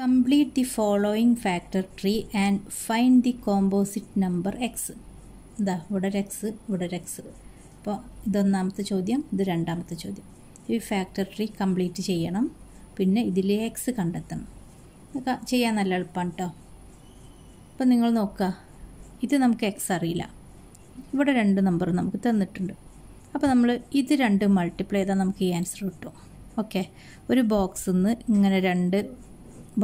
complete the following factor tree and find the composite number X ഇതാ ഇവിടെ ഒരു X ഇവിടെ ഒരു എക്സ് അപ്പോൾ ഇതൊന്നാമത്തെ ചോദ്യം ഇത് രണ്ടാമത്തെ ചോദ്യം ഈ ഫാക്ടർ ട്രീ കംപ്ലീറ്റ് ചെയ്യണം പിന്നെ ഇതിലെ എക്സ് കണ്ടെത്തണം അതൊക്കെ ചെയ്യാൻ നല്ല എളുപ്പമാണ് കേട്ടോ അപ്പം നിങ്ങൾ നോക്കുക ഇത് നമുക്ക് എക്സ് അറിയില്ല ഇവിടെ രണ്ട് നമ്പർ നമുക്ക് തന്നിട്ടുണ്ട് അപ്പോൾ നമ്മൾ ഇത് രണ്ട് മൾട്ടിപ്ലൈ ചെയ്താൽ നമുക്ക് ഈ ആൻസർ കിട്ടും ഓക്കെ ഒരു ബോക്സിൽ നിന്ന് ഇങ്ങനെ രണ്ട്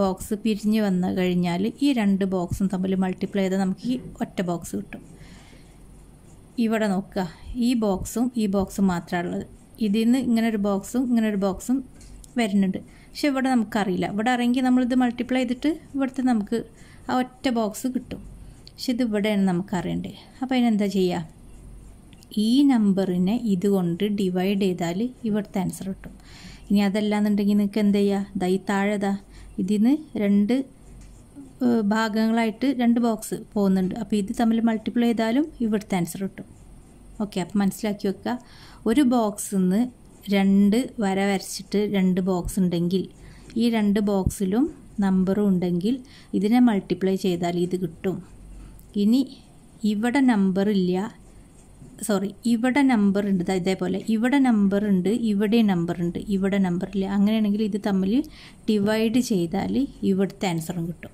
ബോക്സ് പിരിഞ്ഞ് വന്നു കഴിഞ്ഞാൽ ഈ രണ്ട് ബോക്സും തമ്മിൽ മൾട്ടിപ്ലൈ ചെയ്താൽ നമുക്ക് ഈ ഒറ്റ ബോക്സ് കിട്ടും ഇവിടെ നോക്കുക ഈ ബോക്സും ഈ ബോക്സും മാത്രമാണ് ഉള്ളത് ഇതിൽ നിന്ന് ഇങ്ങനെ ഒരു ബോക്സും ഇങ്ങനെ ഒരു ബോക്സും വരുന്നുണ്ട് പക്ഷെ ഇവിടെ നമുക്കറിയില്ല ഇവിടെ അറിയെങ്കിൽ നമ്മളിത് മൾട്ടിപ്ലൈ ചെയ്തിട്ട് ഇവിടുത്തെ നമുക്ക് ആ ഒറ്റ ബോക്സ് കിട്ടും പക്ഷെ ഇത് ഇവിടെയാണ് നമുക്കറിയണ്ടേ അപ്പോൾ അതിനെന്താ ചെയ്യുക ഈ നമ്പറിനെ ഇതുകൊണ്ട് ഡിവൈഡ് ചെയ്താൽ ഇവിടുത്തെ ആൻസർ കിട്ടും ഇനി അതല്ല എന്നുണ്ടെങ്കിൽ നിങ്ങൾക്ക് എന്ത് ചെയ്യുക ദൈ താഴെതാ ഇതിന് രണ്ട് ഭാഗങ്ങളായിട്ട് രണ്ട് ബോക്സ് പോകുന്നുണ്ട് അപ്പോൾ ഇത് തമ്മിൽ മൾട്ടിപ്ലൈ ചെയ്താലും ഇവിടുത്തെ ആൻസർ കിട്ടും ഓക്കെ അപ്പം മനസ്സിലാക്കി വെക്കുക ഒരു ബോക്സിൽ നിന്ന് രണ്ട് വര വരച്ചിട്ട് രണ്ട് ബോക്സ് ഉണ്ടെങ്കിൽ ഈ രണ്ട് ബോക്സിലും നമ്പറും ഉണ്ടെങ്കിൽ ഇതിനെ മൾട്ടിപ്ലൈ ചെയ്താൽ ഇത് കിട്ടും ഇനി ഇവിടെ നമ്പറില്ല സോറി ഇവിടെ നമ്പർ ഉണ്ട് ഇതേപോലെ ഇവിടെ നമ്പർ ഉണ്ട് ഇവിടെ നമ്പർ ഉണ്ട് ഇവിടെ നമ്പർ ഇല്ല അങ്ങനെയാണെങ്കിൽ ഇത് തമ്മിൽ ഡിവൈഡ് ചെയ്താൽ ഇവിടുത്തെ ആൻസറും കിട്ടും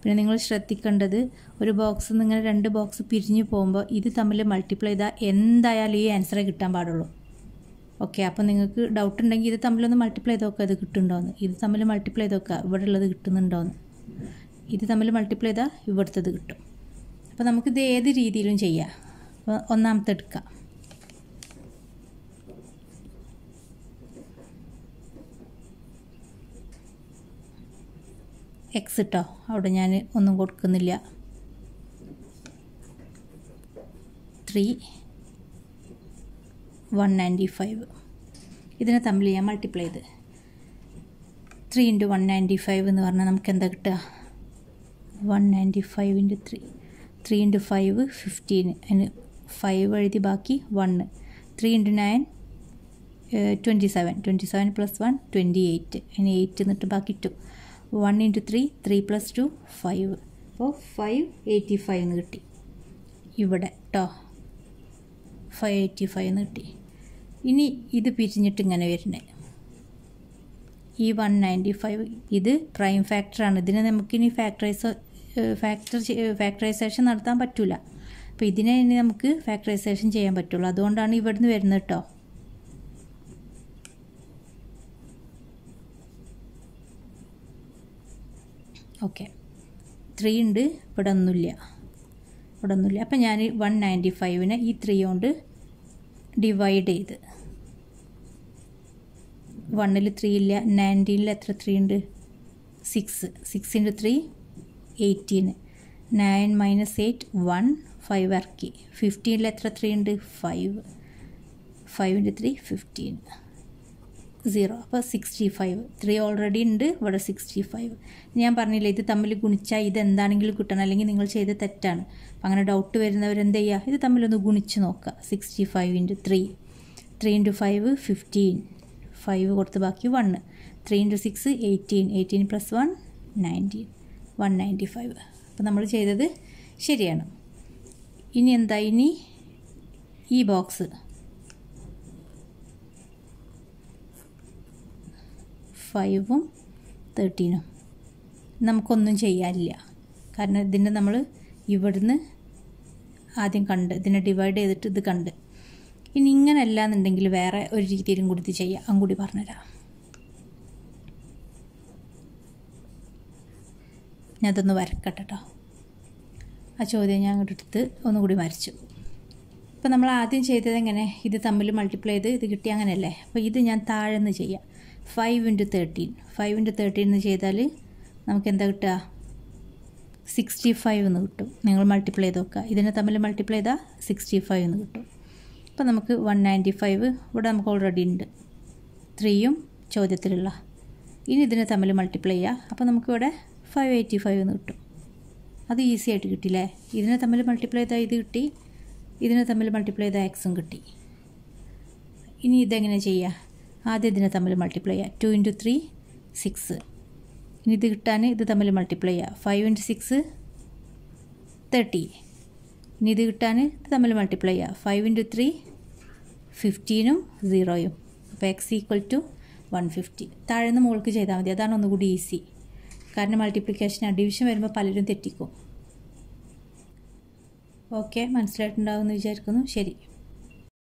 പിന്നെ നിങ്ങൾ ശ്രദ്ധിക്കേണ്ടത് ഒരു ബോക്സ് നിങ്ങൾ രണ്ട് ബോക്സ് പിരിഞ്ഞ് പോകുമ്പോൾ ഇത് തമ്മിൽ മൾട്ടിപ്ലൈ ചെയ്താൽ എന്തായാലും ഈ ആൻസറെ കിട്ടാൻ പാടുള്ളൂ ഓക്കെ അപ്പോൾ നിങ്ങൾക്ക് ഡൗട്ട് ഉണ്ടെങ്കിൽ ഇത് തമ്മിലൊന്ന് മൾട്ടിപ്ലൈ ചെയ്ത് നോക്കുക ഇത് കിട്ടുന്നുണ്ടോയെന്ന് ഇത് തമ്മിൽ മൾട്ടിപ്ലൈ ചെയ്ത് നോക്കുക ഇവിടെ ഉള്ളത് കിട്ടുന്നുണ്ടോയെന്ന് ഇത് തമ്മിൽ മൾട്ടിപ്ലൈ ചെയ്താൽ ഇവിടുത്തത് കിട്ടും അപ്പോൾ നമുക്കിത് ഏത് രീതിയിലും ചെയ്യാം ഒന്നാമത്തെ എടുക്കാം എക്സ് ഇട്ടോ അവിടെ ഞാൻ ഒന്നും കൊടുക്കുന്നില്ല ത്രീ വൺ നയൻറ്റി ഫൈവ് ഇതിനെ തമ്മിൽ ഞാൻ മൾട്ടിപ്ലൈ ചെയ്ത് three into one ninety five എന്ന് പറഞ്ഞാൽ നമുക്ക് എന്താ കിട്ടുക one ninety five into three three into five fifteen അതിന് ഫൈവ് എഴുതി ബാക്കി one three into nine twenty seven twenty seven plus one twenty eight ഇനി എയ്റ്റ് എന്നിട്ട് ബാക്കി two one into three three plus two five അപ്പോൾ five eighty five എന്ന് കിട്ടി ഇവിടെ കേട്ടോ ഫൈവ് എയ്റ്റി ഫൈവ് എന്ന് കിട്ടി ഇനി ഇത് പിരിഞ്ഞിട്ട് ഇങ്ങനെ വരുന്നത് ഈ വൺ നയൻറ്റി ഫൈവ് ഇത് പ്രൈം ഫാക്ടറാണ് ഇതിനെ നമുക്കിനി ഫാക്ടറൈസ് ഫാക്ടർ ഫാക്ടറൈസേഷൻ നടത്താൻ പറ്റില്ല അപ്പോൾ ഇതിനെ ഇനി നമുക്ക് ഫാക്ടറൈസേഷൻ ചെയ്യാൻ പറ്റുള്ളൂ അതുകൊണ്ടാണ് ഇവിടുന്ന് വരുന്നത് കേട്ടോ ഓക്കെ ത്രീ ഉണ്ട് ഇവിടെ ഒന്നുമില്ല ഇവിടെ ഒന്നുമില്ല അപ്പം ഞാൻ വൺ നയൻറ്റി ഫൈവിനെ ഈ ത്രീ കൊണ്ട് ഡിവൈഡ് ചെയ്ത് വണ്ണിൽ ത്രീ ഇല്ല നയൻറ്റീനിൽ എത്ര ത്രീ ഉണ്ട് സിക്സ് സിക്സിൻ്റെ three eighteen nine minus eight one five ഇറക്കി ഫിഫ്റ്റീനിൽ എത്ര ത്രീ ഉണ്ട് ഫൈവ് ഫൈവിൻ്റെ ത്രീ ഫിഫ്റ്റീൻ സീറോ അപ്പോൾ സിക്സ്റ്റി ഫൈവ് ത്രീ ഓൾറെഡി ഉണ്ട് ഇവിടെ സിക്സ്റ്റി ഫൈവ് ഞാൻ പറഞ്ഞില്ല ഇത് തമ്മിൽ ഗുണിച്ചാൽ ഇത് എന്താണെങ്കിലും കിട്ടണം അല്ലെങ്കിൽ നിങ്ങൾ ചെയ്ത തെറ്റാണ് അപ്പം അങ്ങനെ ഡൗട്ട് വരുന്നവരെന്ത് ചെയ്യുക ഇത് തമ്മിലൊന്ന് ഗുണിച്ച് നോക്കുക sixty five into three three into five fifteen five കൊടുത്ത് ബാക്കി one three into six eighteen eighteen plus one nineteen one ninety five അപ്പം നമ്മൾ ചെയ്തത് ശരിയാണ് ഇനി എന്താ ഇനി ഈ ബോക്സ് ഫൈവും തേർട്ടീനും നമുക്കൊന്നും ചെയ്യാനില്ല കാരണം ഇതിൻ്റെ നമ്മൾ ഇവിടുന്ന് ആദ്യം കണ്ട് ഇതിനെ ഡിവൈഡ് ചെയ്തിട്ട് ഇത് കണ്ട് ഇനി ഇങ്ങനെയല്ല എന്നുണ്ടെങ്കിൽ വേറെ ഒരു രീതിയിലും കൂടി ഇത് ചെയ്യാം അങ്ങ് കൂടി പറഞ്ഞുതരാം ഞാൻ അതൊന്ന് വരക്കട്ടെ കേട്ടോ ആ ചോദ്യം ഞാൻ അങ്ങോട്ട് എടുത്ത് ഒന്നുകൂടി വരച്ചു അപ്പോൾ നമ്മൾ ആദ്യം ചെയ്തത് എങ്ങനെ ഇത് തമ്മിൽ മൾട്ടിപ്ലൈ ചെയ്ത് ഇത് കിട്ടി അങ്ങനെയല്ലേ അപ്പോൾ ഇത് ഞാൻ താഴെ നിന്ന് ചെയ്യാം five into thirteen five into thirteen എന്ന് ചെയ്താൽ നമുക്ക് എന്താ കിട്ടുക സിക്സ്റ്റി ഫൈവ് എന്ന് കിട്ടും നിങ്ങൾ മൾട്ടിപ്ലൈ ചെയ്ത് നോക്കുക ഇതിനെ തമ്മിൽ മൾട്ടിപ്ലൈ ചെയ്താൽ സിക്സ്റ്റി ഫൈവ് എന്ന് കിട്ടും അപ്പോൾ നമുക്ക് വൺ നയൻറ്റി ഫൈവ് ഇവിടെ നമുക്ക് ഓൾറെഡി ഉണ്ട് ത്രീയും ചോദ്യത്തിലുള്ള ഇനി ഇതിനെ തമ്മിൽ മൾട്ടിപ്ലൈ ചെയ്യുക അപ്പോൾ നമുക്കിവിടെ ഫൈവ് എയ്റ്റി ഫൈവ് എന്ന് കിട്ടും അത് ഈസി ആയിട്ട് കിട്ടിയില്ലേ ഇതിനെ തമ്മിൽ മൾട്ടിപ്ലൈ ചെയ്താൽ ഇത് കിട്ടി ഇതിനെ തമ്മിൽ മൾട്ടിപ്ലൈ ചെയ്താൽ എക്സും കിട്ടി ഇനി ഇതെങ്ങനെ ചെയ്യുക ആദ്യം ഇതിനെ തമ്മിൽ മൾട്ടിപ്ലൈ ചെയ്യുക ടു ഇൻറ്റു ത്രീ സിക്സ് ഇനി ഇത് കിട്ടാൻ ഇത് തമ്മിൽ മൾട്ടിപ്ലൈ ചെയ്യുക ഫൈവ് ഇൻറ്റു സിക്സ് തേർട്ടി ഇനി ഇത് കിട്ടാൻ ഇത് തമ്മിൽ മൾട്ടിപ്ലൈ ചെയ്യുക ഫൈവ് ഇൻറ്റു ത്രീ ഫിഫ്റ്റീനും സീറോയും അപ്പോൾ X equal to one fifty താഴെ നിന്ന് മുകൾക്ക് ചെയ്താൽ മതി അതാണ് ഒന്നുകൂടി ഈസി കാരണം ആ ഡിവിഷൻ വരുമ്പോൾ പലരും തെറ്റിക്കും ഓക്കെ മനസ്സിലായിട്ടുണ്ടാവുമെന്ന് വിചാരിക്കുന്നു ശരി